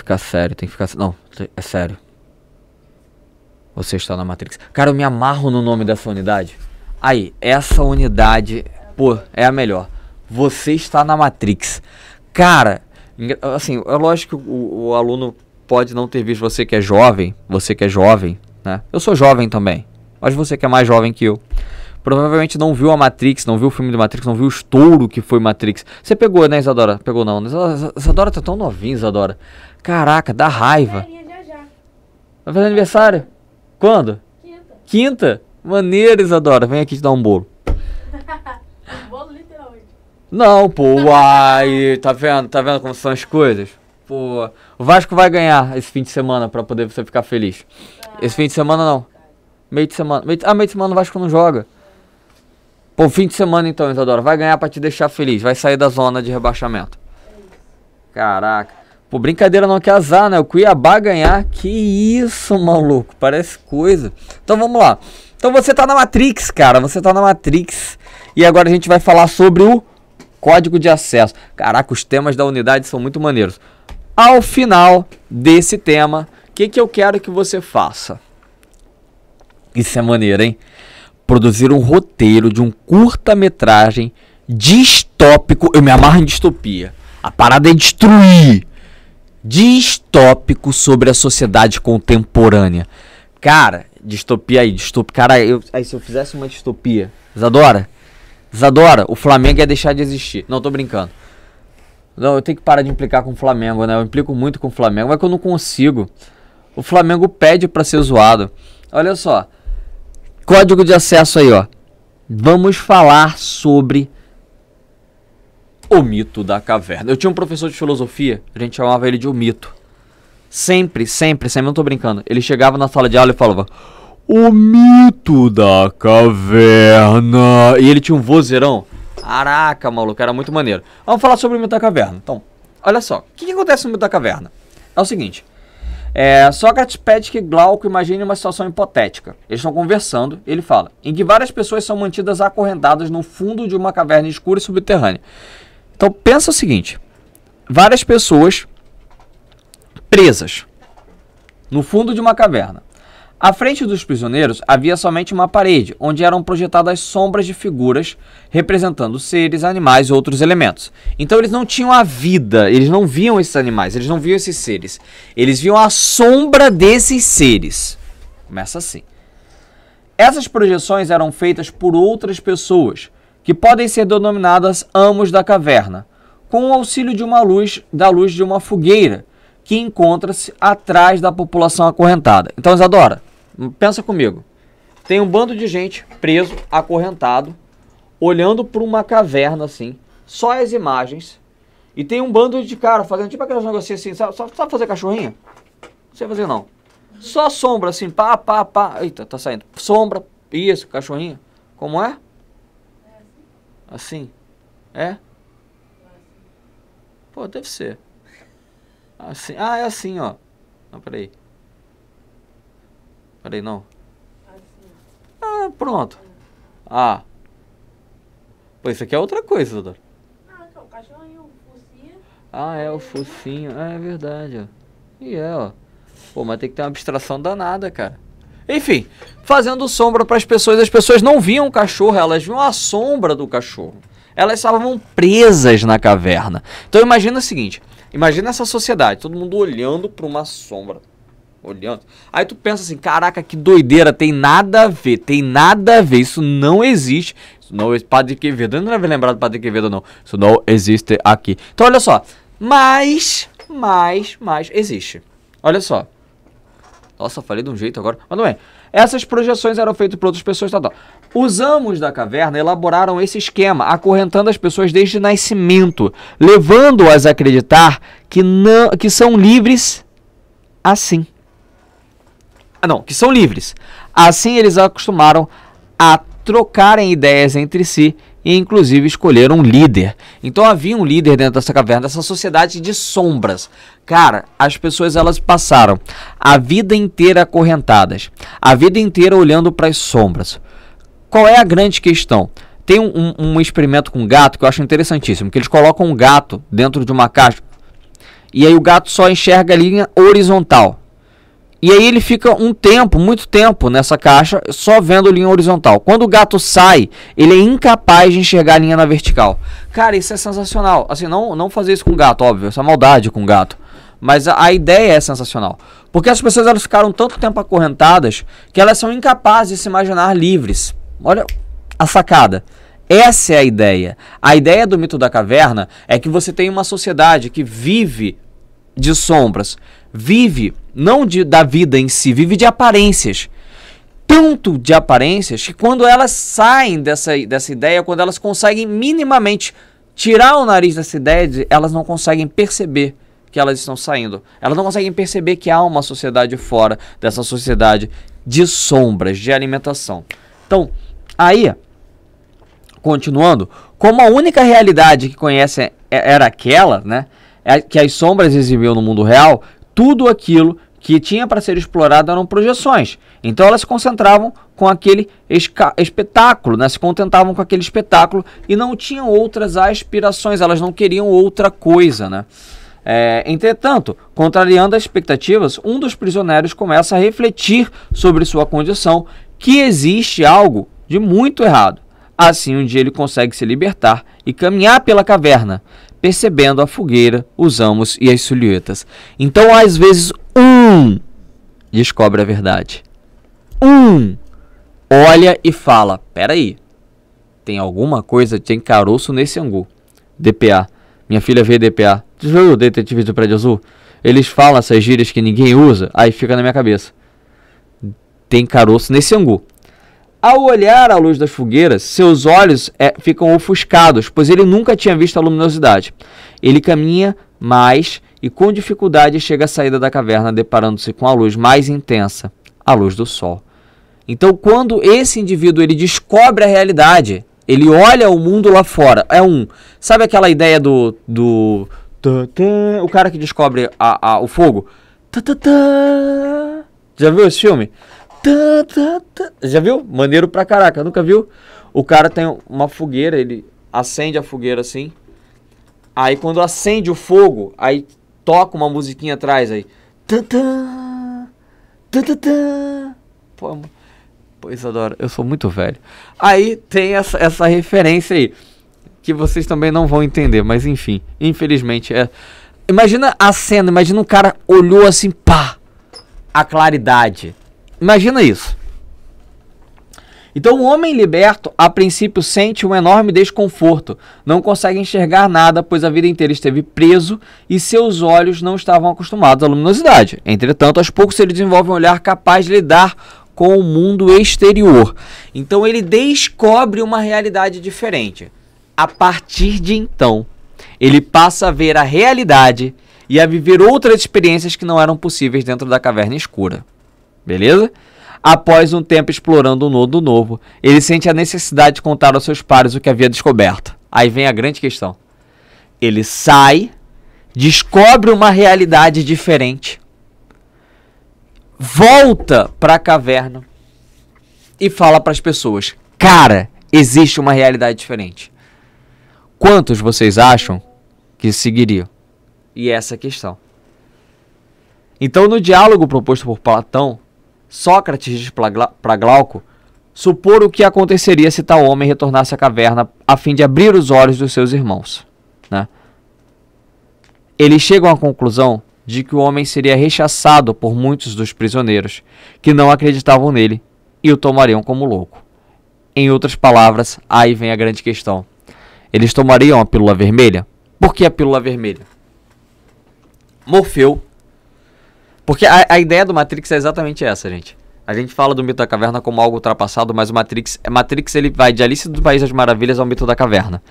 ficar sério, tem que ficar. Não, é sério. Você está na Matrix. Cara, eu me amarro no nome dessa unidade. Aí, essa unidade, pô, é a melhor. Você está na Matrix. Cara, assim, é lógico que o, o aluno pode não ter visto você que é jovem, você que é jovem, né? Eu sou jovem também, mas você que é mais jovem que eu provavelmente não viu a Matrix, não viu o filme de Matrix, não viu o estouro que foi Matrix. Você pegou, né, Isadora? Pegou não. Né? Isadora tá tão novinha, Isadora. Caraca, dá raiva. Vai fazer aniversário? Quando? Quinta. Quinta? Maneiro, Isadora. Vem aqui te dar um bolo. um bolo literalmente. Não, pô. Uai, tá vendo? Tá vendo como são as coisas? Pô, o Vasco vai ganhar esse fim de semana pra poder você ficar feliz. Ah, esse fim de semana não. Meio de semana. Meio de... Ah, meio de semana o Vasco não joga. Pô, fim de semana então, Isadora. Vai ganhar pra te deixar feliz. Vai sair da zona de rebaixamento. É Caraca. Pô, brincadeira não, que azar, né? O Cuiabá ganhar. Que isso, maluco. Parece coisa. Então vamos lá. Então você tá na Matrix, cara. Você tá na Matrix. E agora a gente vai falar sobre o código de acesso. Caraca, os temas da unidade são muito maneiros. Ao final desse tema, o que, que eu quero que você faça? Isso é maneiro, hein? Produzir um roteiro de um curta-metragem distópico. Eu me amarro em distopia. A parada é destruir distópico sobre a sociedade contemporânea. Cara, distopia aí, distopia. Cara, eu, aí se eu fizesse uma distopia. Zadora? Zadora, o Flamengo ia deixar de existir. Não, tô brincando. Não, eu tenho que parar de implicar com o Flamengo, né? Eu implico muito com o Flamengo, mas é que eu não consigo. O Flamengo pede para ser zoado. Olha só. Código de acesso aí, ó. Vamos falar sobre o mito da caverna. Eu tinha um professor de filosofia, a gente chamava ele de o mito. Sempre, sempre, sempre, não tô brincando. Ele chegava na sala de aula e falava: O mito da caverna. E ele tinha um vozeirão. Caraca, maluco, era muito maneiro. Vamos falar sobre o mito da caverna. Então, olha só. O que, que acontece no mito da caverna? É o seguinte. É, Sócrates pede que Glauco imagine uma situação hipotética. Eles estão conversando, ele fala, em que várias pessoas são mantidas acorrentadas no fundo de uma caverna escura e subterrânea. Então pensa o seguinte: várias pessoas presas no fundo de uma caverna. À frente dos prisioneiros havia somente uma parede, onde eram projetadas sombras de figuras representando seres, animais e outros elementos. Então eles não tinham a vida, eles não viam esses animais, eles não viam esses seres. Eles viam a sombra desses seres. Começa assim. Essas projeções eram feitas por outras pessoas que podem ser denominadas amos da caverna, com o auxílio de uma luz, da luz de uma fogueira, que encontra-se atrás da população acorrentada. Então, Isadora, pensa comigo. Tem um bando de gente preso, acorrentado, olhando para uma caverna assim, só as imagens, e tem um bando de cara fazendo tipo aqueles negócios assim, sabe, sabe fazer cachorrinha? Não sei fazer não. Só sombra assim, pá, pá, pá. Eita, tá saindo. Sombra, isso, cachorrinha. Como é? Assim? É? Pô, deve ser. Assim. Ah, é assim, ó. Não, peraí. Peraí, não. Ah, pronto. Ah. Pô, isso aqui é outra coisa, doutor. Então, ah, é o focinho. Ah, é verdade, ó. E é, ó. Pô, mas tem que ter uma abstração danada, cara. Enfim, fazendo sombra para as pessoas. As pessoas não viam o cachorro, elas viam a sombra do cachorro. Elas estavam presas na caverna. Então imagina o seguinte: imagina essa sociedade, todo mundo olhando para uma sombra. Olhando. Aí tu pensa assim: caraca, que doideira, tem nada a ver, tem nada a ver, isso não existe. Isso não, Padre Quevedo, eu não lembro lembrar do Padre Quevedo, não. Isso não existe aqui. Então olha só, mas, mas, mas existe. Olha só. Nossa, falei de um jeito agora. Mas não é. Essas projeções eram feitas por outras pessoas, tal, Os amos da caverna elaboraram esse esquema, acorrentando as pessoas desde o nascimento, levando-as a acreditar que, não, que são livres assim. Ah, não, que são livres. Assim eles acostumaram a trocarem ideias entre si e inclusive escolheram um líder. Então havia um líder dentro dessa caverna, dessa sociedade de sombras. Cara, as pessoas elas passaram a vida inteira acorrentadas, a vida inteira olhando para as sombras. Qual é a grande questão? Tem um, um, um experimento com gato que eu acho interessantíssimo, que eles colocam um gato dentro de uma caixa e aí o gato só enxerga a linha horizontal. E aí ele fica um tempo, muito tempo nessa caixa, só vendo linha horizontal. Quando o gato sai, ele é incapaz de enxergar a linha na vertical. Cara, isso é sensacional. Assim, não, não fazer isso com gato, óbvio, essa é maldade com gato. Mas a, a ideia é sensacional. Porque as pessoas elas ficaram tanto tempo acorrentadas que elas são incapazes de se imaginar livres. Olha a sacada. Essa é a ideia. A ideia do mito da caverna é que você tem uma sociedade que vive de sombras, vive não de, da vida em si, vive de aparências. Tanto de aparências que quando elas saem dessa, dessa ideia, quando elas conseguem minimamente tirar o nariz dessa ideia, de, elas não conseguem perceber que elas estão saindo. Elas não conseguem perceber que há uma sociedade fora dessa sociedade de sombras, de alimentação. Então, aí, continuando, como a única realidade que conhece é, era aquela, né? É que as sombras exibiam no mundo real, tudo aquilo que tinha para ser explorado eram projeções. Então elas se concentravam com aquele espetáculo, né? se contentavam com aquele espetáculo e não tinham outras aspirações, elas não queriam outra coisa. Né? É, entretanto, contrariando as expectativas, um dos prisioneiros começa a refletir sobre sua condição, que existe algo de muito errado. Assim, um dia ele consegue se libertar e caminhar pela caverna percebendo a fogueira, os amos e as sulhetas. Então, às vezes, um descobre a verdade. Um olha e fala: peraí, tem alguma coisa, tem caroço nesse angu. DPA. Minha filha vê DPA. o detetive do prédio azul. Eles falam essas gírias que ninguém usa, aí fica na minha cabeça. Tem caroço nesse angu. Ao olhar a luz das fogueiras, seus olhos é, ficam ofuscados, pois ele nunca tinha visto a luminosidade. Ele caminha mais e com dificuldade chega à saída da caverna, deparando-se com a luz mais intensa, a luz do sol. Então, quando esse indivíduo ele descobre a realidade, ele olha o mundo lá fora. É um, sabe aquela ideia do do o cara que descobre a, a, o fogo? Já viu esse filme? Já viu? Maneiro pra caraca. Nunca viu? O cara tem uma fogueira, ele acende a fogueira assim. Aí quando acende o fogo, aí toca uma musiquinha atrás aí. Tantã, tantã. Pô, é Pois Isadora, eu sou muito velho. Aí tem essa, essa referência aí. Que vocês também não vão entender, mas enfim. Infelizmente é. Imagina a cena, imagina um cara olhou assim, pá! A claridade. Imagina isso. Então, o homem liberto, a princípio, sente um enorme desconforto. Não consegue enxergar nada, pois a vida inteira esteve preso e seus olhos não estavam acostumados à luminosidade. Entretanto, aos poucos ele desenvolve um olhar capaz de lidar com o mundo exterior. Então, ele descobre uma realidade diferente. A partir de então, ele passa a ver a realidade e a viver outras experiências que não eram possíveis dentro da caverna escura. Beleza? Após um tempo explorando um nodo novo, ele sente a necessidade de contar aos seus pares o que havia descoberto. Aí vem a grande questão. Ele sai, descobre uma realidade diferente, volta para a caverna e fala para as pessoas: "Cara, existe uma realidade diferente". Quantos vocês acham que seguiriam? E essa é a questão. Então, no diálogo proposto por Platão, Sócrates diz para Glauco supor o que aconteceria se tal homem retornasse à caverna a fim de abrir os olhos dos seus irmãos. Né? Eles chegam à conclusão de que o homem seria rechaçado por muitos dos prisioneiros, que não acreditavam nele e o tomariam como louco. Em outras palavras, aí vem a grande questão. Eles tomariam a pílula vermelha? Por que a pílula vermelha? Morfeu porque a, a ideia do Matrix é exatamente essa, gente. A gente fala do mito da caverna como algo ultrapassado, mas o Matrix, Matrix ele vai de Alice do País das Maravilhas ao mito da caverna.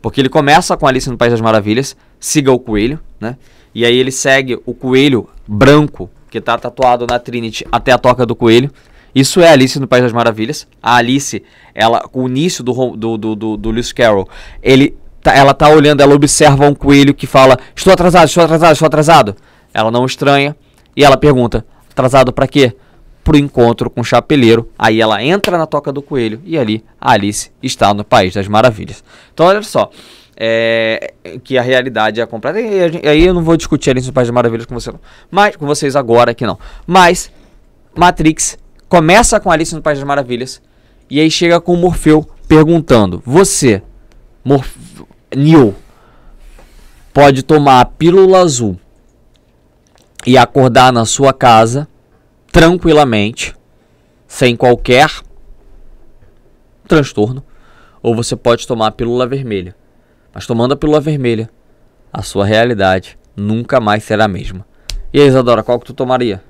Porque ele começa com Alice no País das Maravilhas, siga o coelho, né? E aí ele segue o coelho branco, que tá tatuado na Trinity, até a toca do coelho. Isso é Alice no País das Maravilhas. A Alice, ela, o início do, do, do, do, do Lewis Carroll, ele, tá, ela tá olhando, ela observa um coelho que fala: Estou atrasado, estou atrasado, estou atrasado. Ela não estranha e ela pergunta: atrasado para quê? Pro encontro com o chapeleiro. Aí ela entra na toca do coelho e ali a Alice está no País das Maravilhas. Então, olha só. É, que a realidade é completa. E aí eu não vou discutir Alice no País das Maravilhas com você não. Mas com vocês agora aqui não. Mas Matrix começa com Alice no País das Maravilhas e aí chega com o Morfeu perguntando: "Você, Morf Neo, pode tomar a pílula azul e acordar na sua casa tranquilamente, sem qualquer transtorno, ou você pode tomar a pílula vermelha. Mas tomando a pílula vermelha, a sua realidade nunca mais será a mesma. E aí, Isadora, qual que tu tomaria?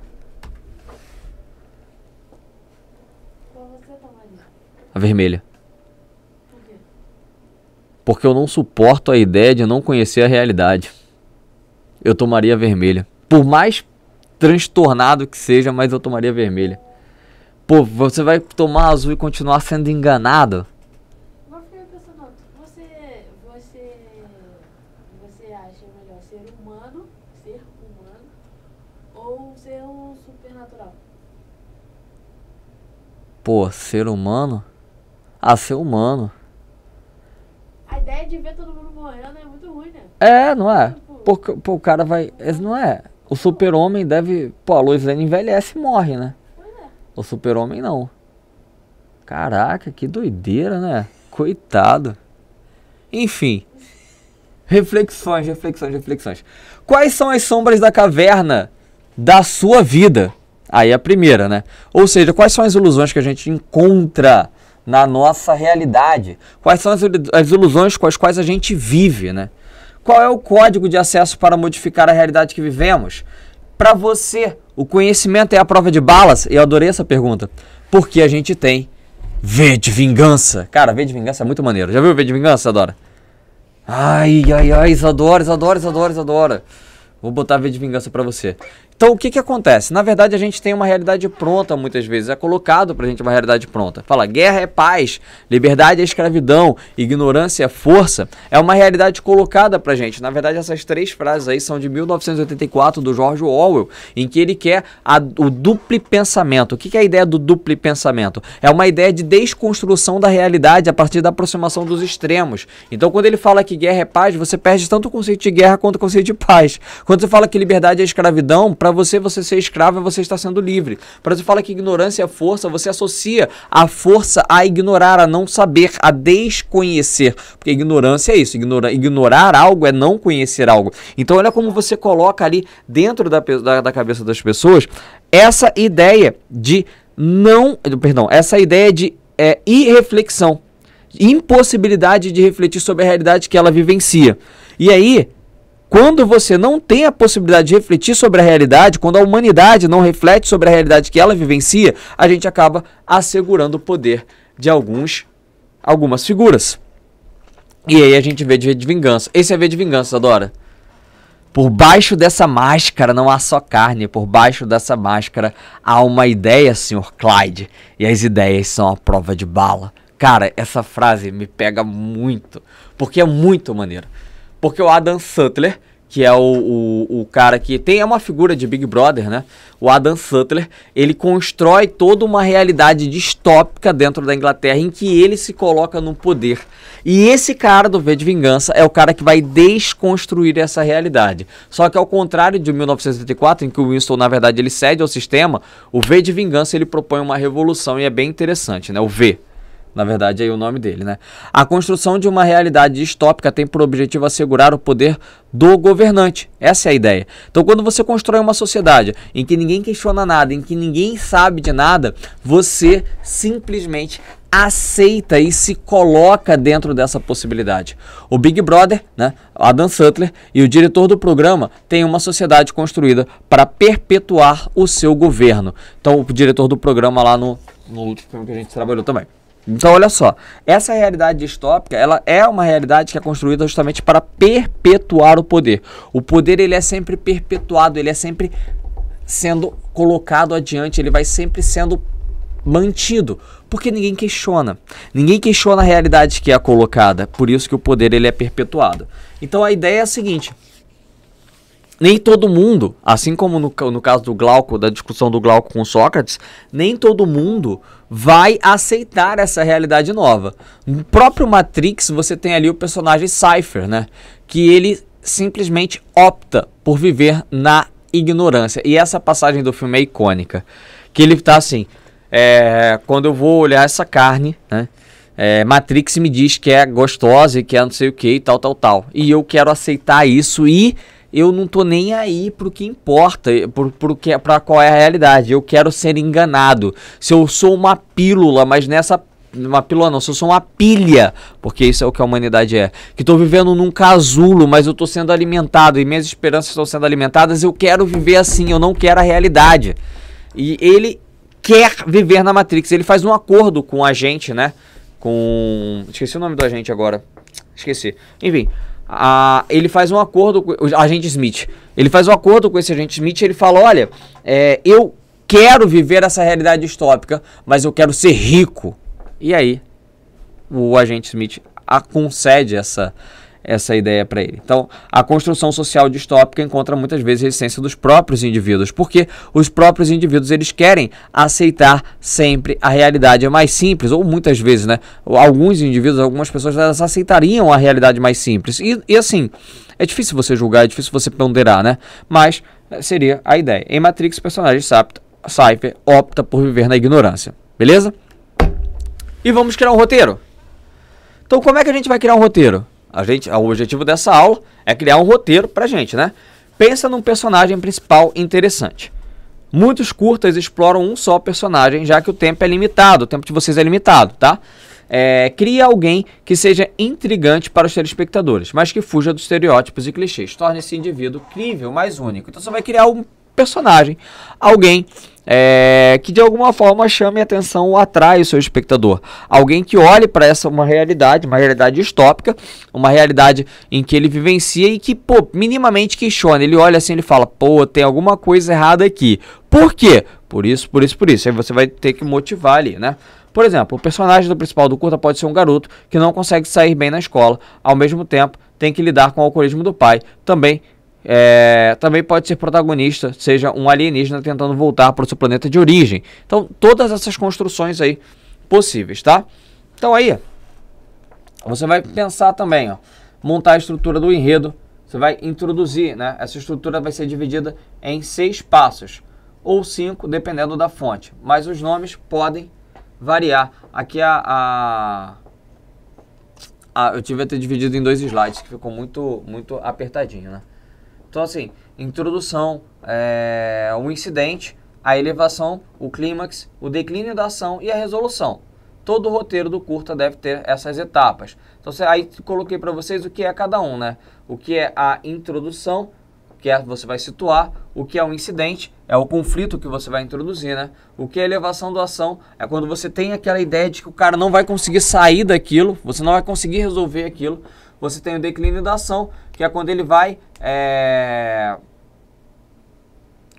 Qual você tomaria? A vermelha. Porque eu não suporto a ideia de não conhecer a realidade. Eu tomaria a vermelha. Por mais transtornado que seja, mas eu tomaria vermelha. Pô, você vai tomar azul e continuar sendo enganado? Pô, ser humano? Ah, ser humano. A ideia de ver todo mundo morrendo é muito ruim, né? É, não é? Porque tipo, pô o cara vai. É, não é? O super-homem deve. Pô, a Lois Lane envelhece e morre, né? É. O super-homem não. Caraca, que doideira, né? Coitado. Enfim. Reflexões, reflexões, reflexões. Quais são as sombras da caverna da sua vida? Aí a primeira, né? Ou seja, quais são as ilusões que a gente encontra na nossa realidade? Quais são as ilusões com as quais a gente vive, né? Qual é o código de acesso para modificar a realidade que vivemos? Para você, o conhecimento é a prova de balas? Eu adorei essa pergunta. Porque a gente tem V de Vingança. Cara, V de Vingança é muito maneiro. Já viu V de Vingança, Adora. Ai, ai, ai, Isadora, Isadora, Isadora, Isadora. Vou botar V de Vingança para você. Então, o que, que acontece? Na verdade, a gente tem uma realidade pronta muitas vezes. É colocado pra gente uma realidade pronta. Fala, guerra é paz, liberdade é escravidão, ignorância é força. É uma realidade colocada pra gente. Na verdade, essas três frases aí são de 1984 do George Orwell, em que ele quer a, o duplo pensamento. O que, que é a ideia do duplo pensamento? É uma ideia de desconstrução da realidade a partir da aproximação dos extremos. Então, quando ele fala que guerra é paz, você perde tanto o conceito de guerra quanto o conceito de paz. Quando você fala que liberdade é escravidão, para você, você ser escravo é você estar sendo livre. Para você falar que ignorância é força, você associa a força a ignorar, a não saber, a desconhecer. Porque ignorância é isso. Ignora, ignorar algo é não conhecer algo. Então, olha como você coloca ali dentro da, da, da cabeça das pessoas essa ideia de não. Perdão, essa ideia de é, irreflexão. Impossibilidade de refletir sobre a realidade que ela vivencia. E aí, quando você não tem a possibilidade de refletir sobre a realidade, quando a humanidade não reflete sobre a realidade que ela vivencia, a gente acaba assegurando o poder de alguns algumas figuras. E aí a gente vê de, de vingança. Esse é V de vingança, Adora. Por baixo dessa máscara não há só carne, por baixo dessa máscara há uma ideia, Sr. Clyde, e as ideias são a prova de bala. Cara, essa frase me pega muito, porque é muito maneiro. Porque o Adam Sutler, que é o, o, o, cara que tem é uma figura de Big Brother, né? O Adam Sutler, ele constrói toda uma realidade distópica dentro da Inglaterra em que ele se coloca no poder. E esse cara do V de Vingança é o cara que vai desconstruir essa realidade. Só que ao contrário de 1984, em que o Winston, na verdade, ele cede ao sistema, o V de Vingança ele propõe uma revolução e é bem interessante, né? O V na verdade é aí o nome dele, né? A construção de uma realidade distópica tem por objetivo assegurar o poder do governante. Essa é a ideia. Então, quando você constrói uma sociedade em que ninguém questiona nada, em que ninguém sabe de nada, você simplesmente aceita e se coloca dentro dessa possibilidade. O Big Brother, né, Adam Sutler e o diretor do programa têm uma sociedade construída para perpetuar o seu governo. Então, o diretor do programa lá no, no último filme que a gente trabalhou também. Então, olha só, essa realidade distópica, ela é uma realidade que é construída justamente para perpetuar o poder. O poder, ele é sempre perpetuado, ele é sempre sendo colocado adiante, ele vai sempre sendo mantido, porque ninguém questiona. Ninguém questiona a realidade que é colocada, por isso que o poder ele é perpetuado. Então a ideia é a seguinte: nem todo mundo, assim como no, no caso do Glauco, da discussão do Glauco com Sócrates, nem todo mundo vai aceitar essa realidade nova. No próprio Matrix, você tem ali o personagem Cypher, né? Que ele simplesmente opta por viver na ignorância. E essa passagem do filme é icônica. Que ele tá assim: é, quando eu vou olhar essa carne, né? É, Matrix me diz que é gostosa e que é não sei o que e tal, tal, tal. E eu quero aceitar isso e eu não tô nem aí pro que importa, pro, pro que, pra qual é a realidade. Eu quero ser enganado. Se eu sou uma pílula, mas nessa uma pílula não, se eu sou uma pilha, porque isso é o que a humanidade é, que estou vivendo num casulo, mas eu estou sendo alimentado e minhas esperanças estão sendo alimentadas, eu quero viver assim, eu não quero a realidade. E ele quer viver na Matrix, ele faz um acordo com a gente, né? Com. Esqueci o nome do agente agora. Esqueci. Enfim, a, ele faz um acordo com o agente Smith. Ele faz um acordo com esse agente Smith e ele fala: olha, é, eu quero viver essa realidade distópica, mas eu quero ser rico. E aí, o agente Smith concede essa essa ideia para ele. Então, a construção social distópica encontra muitas vezes resistência dos próprios indivíduos, porque os próprios indivíduos eles querem aceitar sempre a realidade mais simples, ou muitas vezes, né? Alguns indivíduos, algumas pessoas elas aceitariam a realidade mais simples. E, e assim, é difícil você julgar, é difícil você ponderar, né? Mas eh, seria a ideia. Em Matrix, o personagem Cypher opta por viver na ignorância, beleza? E vamos criar um roteiro. Então, como é que a gente vai criar um roteiro? A gente, o objetivo dessa aula é criar um roteiro pra gente, né? Pensa num personagem principal interessante. Muitos curtas exploram um só personagem, já que o tempo é limitado, o tempo de vocês é limitado, tá? É, cria alguém que seja intrigante para os telespectadores, mas que fuja dos estereótipos e clichês. Torne esse indivíduo crível, mais único. Então você vai criar um personagem. Alguém é, que de alguma forma chame a atenção ou atrai o seu espectador. Alguém que olhe para essa uma realidade, uma realidade distópica, uma realidade em que ele vivencia e que, pô, minimamente questiona. Ele olha assim, ele fala, pô, tem alguma coisa errada aqui. Por quê? Por isso, por isso, por isso. Aí você vai ter que motivar ali, né? Por exemplo, o personagem do principal do curta pode ser um garoto que não consegue sair bem na escola, ao mesmo tempo tem que lidar com o alcoolismo do pai, também é, também pode ser protagonista, seja um alienígena tentando voltar para o seu planeta de origem. Então, todas essas construções aí possíveis, tá? Então aí, você vai pensar também, ó, montar a estrutura do enredo, você vai introduzir, né? Essa estrutura vai ser dividida em seis passos, ou cinco, dependendo da fonte. Mas os nomes podem variar. Aqui a, a... Ah, eu tive até dividido em dois slides, que ficou muito, muito apertadinho, né? Então, assim, introdução, é, o incidente, a elevação, o clímax, o declínio da ação e a resolução. Todo o roteiro do curta deve ter essas etapas. Então, aí coloquei para vocês o que é cada um, né? O que é a introdução, que é, você vai situar, o que é o incidente, é o conflito que você vai introduzir, né? O que é elevação da ação é quando você tem aquela ideia de que o cara não vai conseguir sair daquilo, você não vai conseguir resolver aquilo, você tem o declínio da ação, que é quando ele vai é,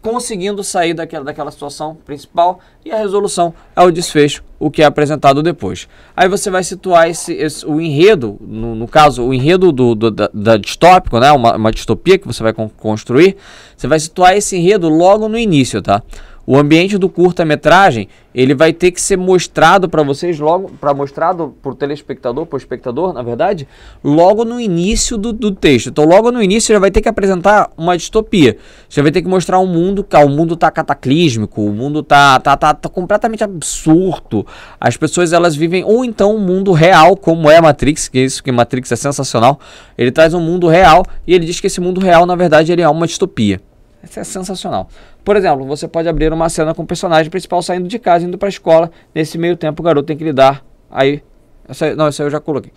conseguindo sair daquela, daquela situação principal e a resolução é o desfecho, o que é apresentado depois. Aí você vai situar esse, esse o enredo, no, no, caso, o enredo do, do da, da, distópico, né? uma, uma distopia que você vai con construir, você vai situar esse enredo logo no início, tá? O ambiente do curta-metragem, ele vai ter que ser mostrado para vocês logo, para mostrado para o telespectador, para o espectador, na verdade, logo no início do, do, texto. Então, logo no início, já vai ter que apresentar uma distopia. Você vai ter que mostrar um mundo que o mundo está cataclísmico, o mundo está tá, tá, tá completamente absurdo. As pessoas, elas vivem, ou então, um mundo real, como é a Matrix, que é isso que Matrix é sensacional. Ele traz um mundo real e ele diz que esse mundo real, na verdade, ele é uma distopia. Isso é sensacional. Por exemplo, você pode abrir uma cena com o personagem principal saindo de casa, indo para a escola. Nesse meio tempo, o garoto tem que lidar. Aí. Essa, não, isso aí eu já coloquei.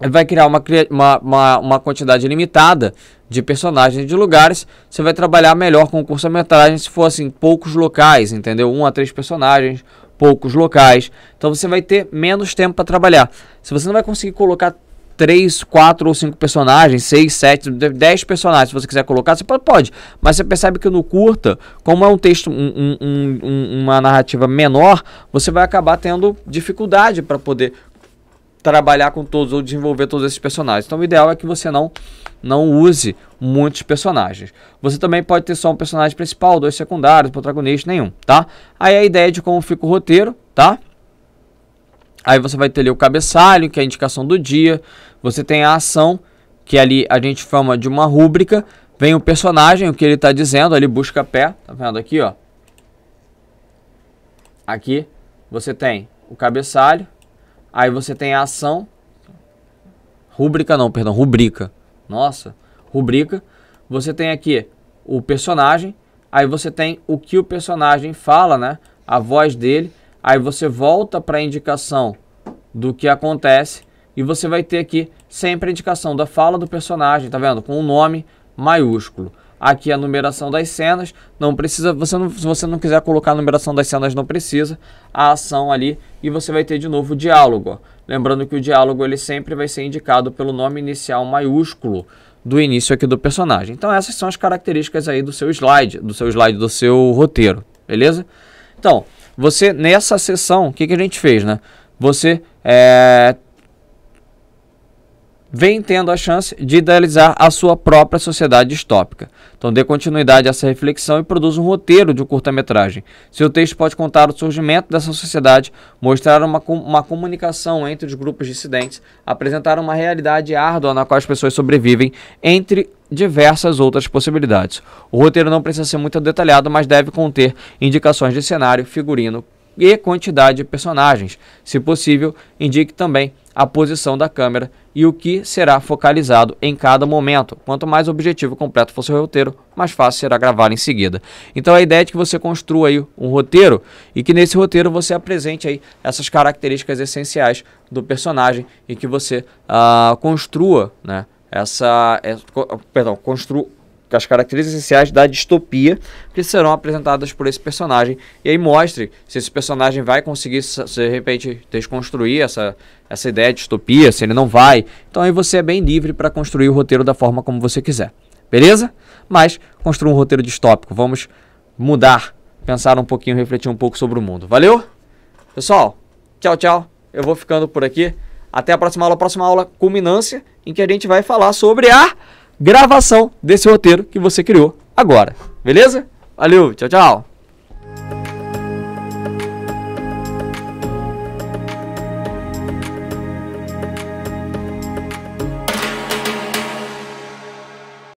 Ele vai criar uma, uma, uma, uma quantidade limitada de personagens de lugares. Você vai trabalhar melhor com o curso metragem se fossem assim, poucos locais, entendeu? Um a três personagens, poucos locais. Então você vai ter menos tempo para trabalhar. Se você não vai conseguir colocar três, quatro ou cinco personagens, seis, sete, dez personagens, se você quiser colocar, você pode. Mas você percebe que no curta, como é um texto, um, um, um, uma narrativa menor, você vai acabar tendo dificuldade para poder trabalhar com todos ou desenvolver todos esses personagens. Então o ideal é que você não não use muitos personagens. Você também pode ter só um personagem principal, dois secundários, protagonista nenhum, tá? Aí é a ideia de como fica o roteiro, tá? Aí você vai ter ali o cabeçalho, que é a indicação do dia. Você tem a ação, que ali a gente chama de uma rúbrica. Vem o personagem, o que ele está dizendo, ali busca pé, tá vendo aqui, ó. Aqui você tem o cabeçalho, aí você tem a ação, rúbrica não, perdão, rubrica. Nossa, rubrica. Você tem aqui o personagem, aí você tem o que o personagem fala, né? A voz dele Aí você volta para a indicação do que acontece e você vai ter aqui sempre a indicação da fala do personagem, tá vendo? Com o um nome maiúsculo. Aqui é a numeração das cenas, não precisa, você não, se você não quiser colocar a numeração das cenas, não precisa, a ação ali, e você vai ter de novo o diálogo. Lembrando que o diálogo ele sempre vai ser indicado pelo nome inicial maiúsculo do início aqui do personagem. Então essas são as características aí do seu slide, do seu slide, do seu roteiro, beleza? Então, você, nessa sessão, o que, que a gente fez, né? Você é, vem tendo a chance de idealizar a sua própria sociedade distópica. Então dê continuidade a essa reflexão e produza um roteiro de um curta-metragem. Seu texto pode contar o surgimento dessa sociedade, mostrar uma, uma comunicação entre os grupos dissidentes, apresentar uma realidade árdua na qual as pessoas sobrevivem, entre diversas outras possibilidades. O roteiro não precisa ser muito detalhado, mas deve conter indicações de cenário, figurino, e quantidade de personagens. Se possível, indique também a posição da câmera e o que será focalizado em cada momento. Quanto mais objetivo completo for seu roteiro, mais fácil será gravar em seguida. Então a ideia é que você construa aí um roteiro e que nesse roteiro você apresente aí essas características essenciais do personagem e que você uh, construa, né? Essa, é, perdão, construa as características essenciais da distopia que serão apresentadas por esse personagem. E aí mostre se esse personagem vai conseguir, se de repente, desconstruir essa, essa ideia de distopia, se ele não vai. Então aí você é bem livre para construir o roteiro da forma como você quiser. Beleza? Mas construa um roteiro distópico. Vamos mudar, pensar um pouquinho, refletir um pouco sobre o mundo. Valeu? Pessoal, tchau, tchau. Eu vou ficando por aqui. Até a próxima aula, a próxima aula culminância, em que a gente vai falar sobre a gravação desse roteiro que você criou agora. Beleza? Valeu, tchau, tchau.